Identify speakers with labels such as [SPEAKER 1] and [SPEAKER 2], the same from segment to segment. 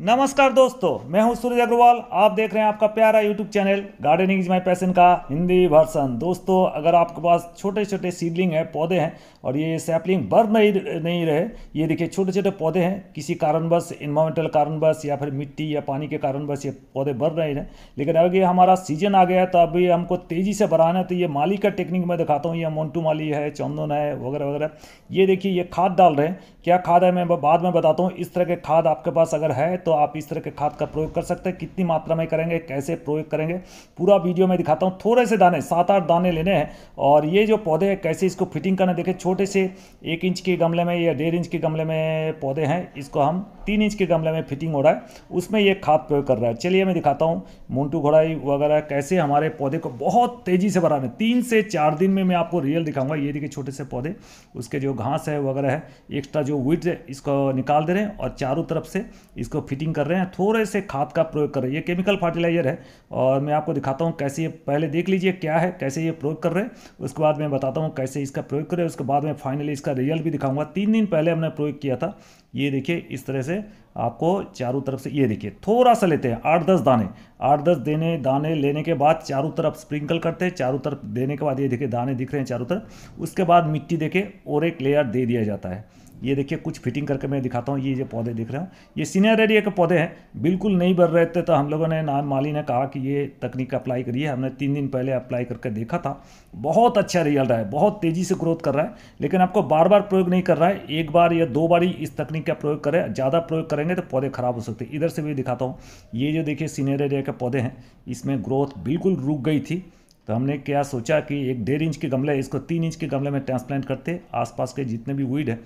[SPEAKER 1] नमस्कार दोस्तों मैं हूं सूरज अग्रवाल आप देख रहे हैं आपका प्यारा YouTube channel gardening is my passion का हिंदी वर्सन दोस्तों अगर आपके पास छोटे छोटे सीडलिंग है पौधे हैं और ये सैपलिंग बर नहीं नहीं रहे ये देखिए छोटे छोटे पौधे हैं किसी कारणवश इन्वायरमेंटल कारणवश या फिर मिट्टी या पानी के कारणवश ये पौधे बढ़ रहे हैं लेकिन अगर ये हमारा सीजन आ गया तो अभी हमको तेज़ी से बढ़ाना है तो ये माली का टेक्निक मैं दिखाता हूँ ये मोन्टू माली है चंदन है वगैरह वगैरह ये देखिए ये खाद डाल रहे हैं क्या खाद है मैं बाद में बताता हूँ इस तरह के खाद आपके पास अगर है तो आप इस तरह के खाद का प्रयोग कर सकते हैं कितनी मात्रा में करेंगे कैसे प्रयोग करेंगे पूरा वीडियो में दिखाता हूँ थोड़े से दाने सात आठ दाने लेने हैं और ये जो पौधे हैं कैसे इसको फिटिंग करना देखें छोटे से एक इंच के गमले में या डेढ़ इंच के गमले में पौधे हैं इसको हम तीन इंच के गमले में फिटिंग हो रहा है उसमें ये खाद प्रयोग कर रहा है चलिए मैं दिखाता हूँ मोन्टू घोड़ाई वगैरह कैसे हमारे पौधे को बहुत तेज़ी से बढ़ाने तीन से चार दिन में मैं आपको रियल दिखाऊंगा ये देखिए छोटे से पौधे उसके जो घास है वगैरह है एक्स्ट्रा जो वीट है इसको निकाल दे रहे हैं और चारों तरफ से इसको फिटिंग फिटिंग कर रहे हैं थोड़े से खाद का प्रयोग कर रहे हैं ये केमिकल फर्टिलाइजर है और मैं आपको दिखाता हूँ कैसे ये पहले देख लीजिए क्या है कैसे ये प्रयोग कर रहे हैं उसके बाद मैं बताता हूँ कैसे इसका प्रयोग करें उसके बाद मैं फाइनली इसका रिजल्ट भी दिखाऊंगा तीन दिन पहले हमने प्रयोग किया था ये देखिए इस तरह से आपको चारों तरफ से ये देखिए थोड़ा सा लेते हैं आठ दस दाने आठ दस देने दाने लेने के बाद चारों तरफ स्प्रिंकल करते हैं चारों तरफ देने के बाद ये देखिए दाने दिख रहे हैं चारों तरफ उसके बाद मिट्टी देखे और एक लेयर दे दिया जाता है ये देखिए कुछ फिटिंग करके मैं दिखाता हूँ ये जो पौधे दिख रहे हो ये सीनियर एरिया के पौधे हैं बिल्कुल नहीं बढ़ रहे थे तो हम लोगों ने नान माली ने कहा कि ये तकनीक अप्लाई करिए हमने तीन दिन पहले अप्लाई करके देखा था बहुत अच्छा रिजल्ट है बहुत तेज़ी से ग्रोथ कर रहा है लेकिन आपको बार बार प्रयोग नहीं कर रहा है एक बार या दो बार ही इस तकनीक का प्रयोग करें ज़्यादा प्रयोग करेंगे तो पौधे खराब हो सकते हैं इधर से भी दिखाता हूँ ये जो देखिए सीनियर एरिया के पौधे हैं इसमें ग्रोथ बिल्कुल रुक गई थी तो हमने क्या सोचा कि एक डेढ़ इंच के गमले इसको तीन इंच के गमले में ट्रांसप्लांट करते आसपास के जितने भी वीड है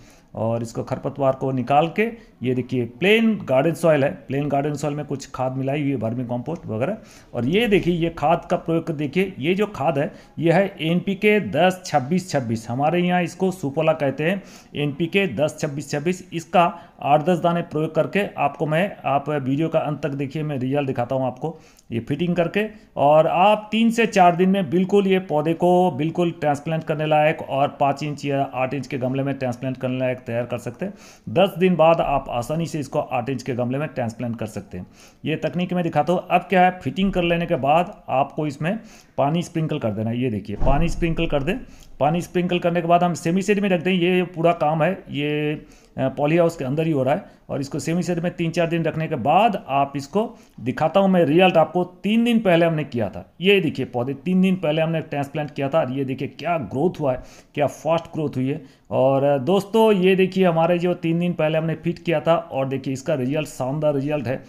[SPEAKER 1] और इसको खरपतवार को निकाल के ये देखिए प्लेन गार्डन सॉइल है प्लेन गार्डन सॉइल में कुछ खाद मिलाई हुई है वर्मी कॉम्पोस्ट वगैरह और ये देखिए ये खाद का प्रयोग कर देखिए ये जो खाद है ये है एन पी के दस छब्बीस छब्बीस हमारे यहाँ इसको सुपोला कहते हैं एन पी के दस छब्बीस छब्बीस इसका आठ दस दाने प्रयोग करके आपको मैं आप वीडियो का अंत तक देखिए मैं रिजल्ट दिखाता हूँ आपको ये फिटिंग करके और आप तीन से चार दिन टाइम में बिल्कुल ये पौधे को बिल्कुल ट्रांसप्लांट करने लायक और पाँच इंच या आठ इंच के गमले में ट्रांसप्लांट करने लायक तैयार कर सकते हैं दस दिन बाद आप आसानी से इसको आठ इंच के गमले में ट्रांसप्लांट कर सकते हैं ये तकनीक मैं दिखाता हूँ अब क्या है फिटिंग कर लेने के बाद आपको इसमें पानी स्प्रिंकल कर देना ये देखिए पानी स्प्रिंकल कर दें पानी स्प्रिंकल करने के बाद हम सेमी सेड में रख दें ये पूरा काम है ये पॉली हाउस के अंदर ही हो रहा है और इसको सेमी सेड में तीन चार दिन रखने के बाद आप इसको दिखाता हूँ मैं रिजल्ट आपको तीन दिन पहले हमने किया था ये देखिए पौधे तीन दिन पहले हमने ट्रांसप्लांट किया था और ये देखिए क्या ग्रोथ हुआ है क्या फास्ट ग्रोथ हुई है और दोस्तों ये देखिए हमारे जो तीन दिन पहले हमने फिट किया था और देखिए इसका रिजल्ट शानदार रिजल्ट है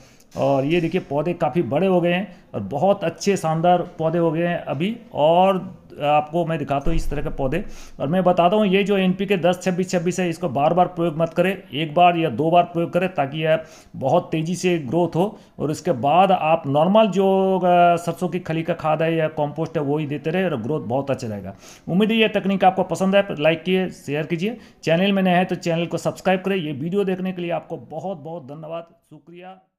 [SPEAKER 1] और ये देखिए पौधे काफ़ी बड़े हो गए हैं और बहुत अच्छे शानदार पौधे हो गए हैं अभी और आपको मैं दिखाता हूँ इस तरह के पौधे और मैं बताता हूँ ये जो एन पी के दस छब्बीस छब्बीस है इसको बार बार प्रयोग मत करें एक बार या दो बार प्रयोग करें ताकि यह बहुत तेज़ी से ग्रोथ हो और उसके बाद आप नॉर्मल जो सरसों की खली का खाद है या कॉम्पोस्ट है वो ही देते रहे और ग्रोथ बहुत अच्छा रहेगा उम्मीद है ये तकनीक आपको पसंद है लाइक कीजिए शेयर कीजिए चैनल में नए हैं तो चैनल को सब्सक्राइब करें ये वीडियो देखने के लिए आपको बहुत बहुत धन्यवाद शुक्रिया